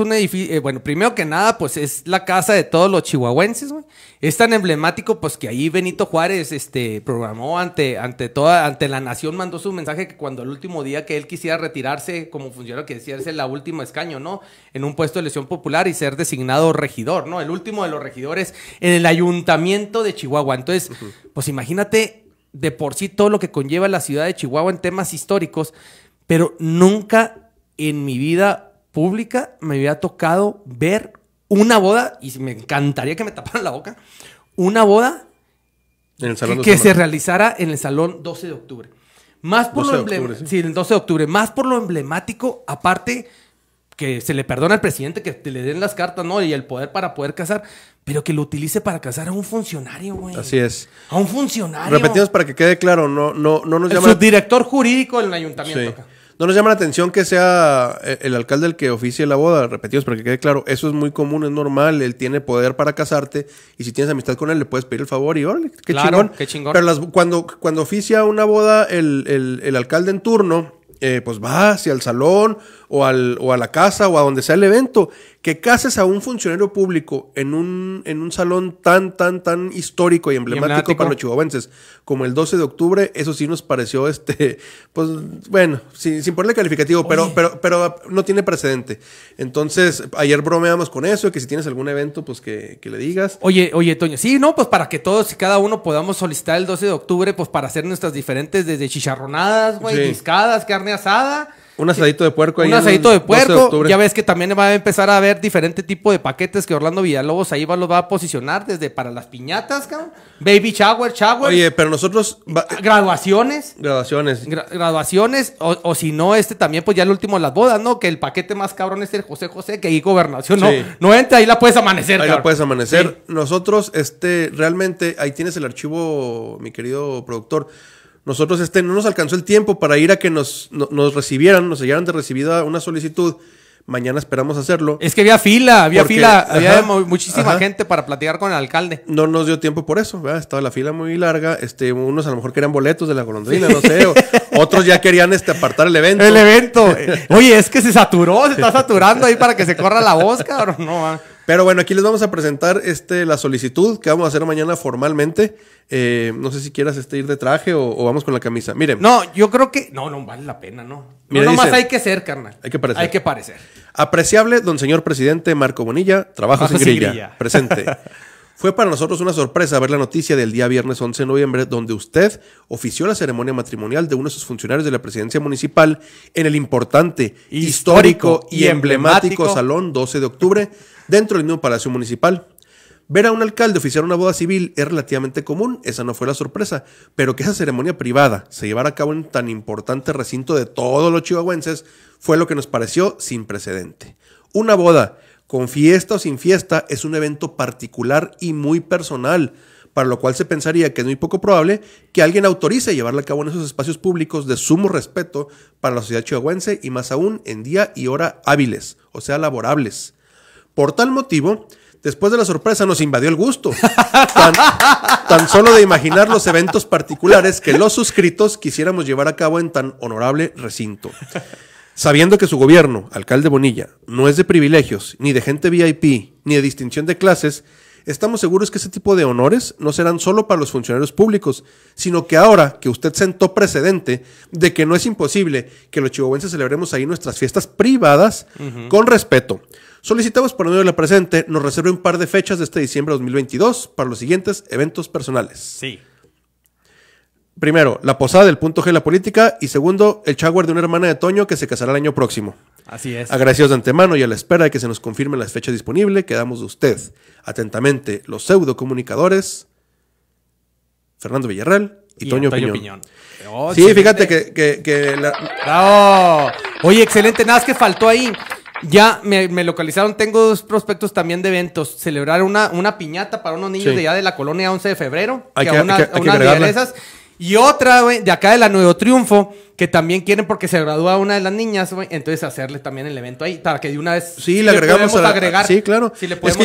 un edificio, eh, bueno, primero que nada, pues es la casa de todos los chihuahuenses, güey. Es tan emblemático, pues que ahí Benito Juárez, este, programó ante, ante toda, ante la nación, mandó su mensaje que cuando el último día que él quisiera retirarse como funcionario, que decía ser la última escaño, ¿no? En un puesto de elección popular y ser designado regidor, ¿no? El último de los regidores en el ayuntamiento de Chihuahua. Entonces, pues imagínate de por sí todo lo que conlleva la ciudad de Chihuahua en temas históricos, pero nunca en mi vida pública me había tocado ver una boda, y me encantaría que me taparan la boca, una boda que, se realizara en el salón 12 de octubre. Más por lo el 12 de octubre, más por lo emblemático, aparte que se le perdona al presidente que le den las cartas, ¿no? Y el poder para poder casar, pero que lo utilice para casar a un funcionario, güey. Así es. A un funcionario. Repetimos para que quede claro, no, no, nos llama. El subdirector jurídico del ayuntamiento. No nos llama la atención que sea eh, el alcalde el que oficie la boda, repetidos, para que quede claro, eso es muy común, es normal, él tiene poder para casarte y si tienes amistad con él le puedes pedir el favor y órale, qué, chingón. chingón. Pero cuando, cuando oficia una boda el, el, el alcalde en turno, eh, pues va hacia al salón o, al, o, a la casa o a donde sea el evento, que cases a un funcionario público en un, en un salón tan, tan, tan histórico y emblemático, para los chihuahuenses como el 12 de octubre, eso sí nos pareció, este, pues bueno, sin, sin ponerle calificativo, pero, pero, pero no tiene precedente. Entonces, ayer bromeamos con eso, que si tienes algún evento, pues que, le digas. Oye, oye, Toño, sí, no, pues para que todos y cada uno podamos solicitar el 12 de octubre, pues para hacer nuestras diferentes, desde chicharronadas, güey, sí asada. Un asadito de puerco ahí. Un asadito de puerco. ya ves que también va a empezar a haber diferente tipo de paquetes que Orlando Villalobos ahí va, los va a posicionar desde para las piñatas, Baby shower, shower. Oye, pero nosotros. Ah, graduaciones. Graduaciones. graduaciones. O, si no, este también, pues ya el último, las bodas, ¿no? Que el paquete más cabrón es el José José, que ahí gobernación. No, no entra, ahí la puedes amanecer, Ahí la puedes amanecer. Nosotros, este, realmente, ahí tienes el archivo, mi querido productor. Nosotros este, no nos alcanzó el tiempo para ir a que nos, nos recibieran, nos hallaran de recibida una solicitud. Mañana esperamos hacerlo. Es que había fila, había fila, había muchísima gente para platicar con el alcalde. No nos dio tiempo por eso, estaba la fila muy larga. Este, unos a lo mejor querían boletos de la golondrina, no sé. otros ya querían este, apartar el evento. El evento. Oye, es que se saturó, se está saturando ahí para que se corra la voz, cabrón. No, pero bueno, aquí les vamos a presentar este, la solicitud que vamos a hacer mañana formalmente. Eh, no sé si quieras este, ir de traje o, vamos con la camisa. Miren. No, yo creo que. No, no vale la pena, no. no nomás hay que ser, carnal. Hay que parecer. Hay que parecer. Apreciable don señor presidente Marco Bonilla, trabajo, grilla. Presente. Fue para nosotros una sorpresa ver la noticia del día viernes 11 de noviembre donde usted ofició la ceremonia matrimonial de uno de sus funcionarios de la presidencia municipal en el importante, histórico, y emblemático, emblemático Salón 12 de octubre dentro del mismo Palacio Municipal. Ver a un alcalde oficiar una boda civil es relativamente común, esa no fue la sorpresa, pero que esa ceremonia privada se llevara a cabo en tan importante recinto de todos los chihuahuenses fue lo que nos pareció sin precedente. Una boda con fiesta o sin fiesta es un evento particular y muy personal, para lo cual se pensaría que es muy poco probable que alguien autorice llevarla a cabo en esos espacios públicos de sumo respeto para la sociedad chihuahuense y más aún en día y hora hábiles, o sea, laborables. Por tal motivo, después de la sorpresa nos invadió el gusto, tan, tan solo de imaginar los eventos particulares que los suscritos quisiéramos llevar a cabo en tan honorable recinto. Sabiendo que su gobierno, alcalde Bonilla, no es de privilegios, ni de gente VIP, ni de distinción de clases, estamos seguros que ese tipo de honores no serán solo para los funcionarios públicos, sino que ahora que usted sentó precedente de que no es imposible que los chihuahuenses celebremos ahí nuestras fiestas privadas con respeto. Solicitamos por medio de la presente, nos reserve un par de fechas de este diciembre de 2022 para los siguientes eventos personales. Sí primero, la posada del punto G de la política y segundo, el chaguar de una hermana de Toño que se casará el año próximo. Así es. Agradecidos de antemano y a la espera de que se nos confirme la fecha disponible. quedamos de usted. Atentamente, los pseudo comunicadores Fernando Villarreal y, Toño, Toño, Piñón. Oh, sí, fíjate que, que, Oye, excelente, nada es que faltó ahí. Ya me, localizaron, tengo dos prospectos también de eventos. Celebrar una, piñata para unos niños de allá de la colonia 11 de febrero. Hay que, una, y otra, güey, de acá de la Nuevo Triunfo, que también quieren porque se gradúa una de las niñas, Entonces hacerle también el evento ahí, para que de una vez. Sí, le agregamos a la, Sí, claro. Si le podemos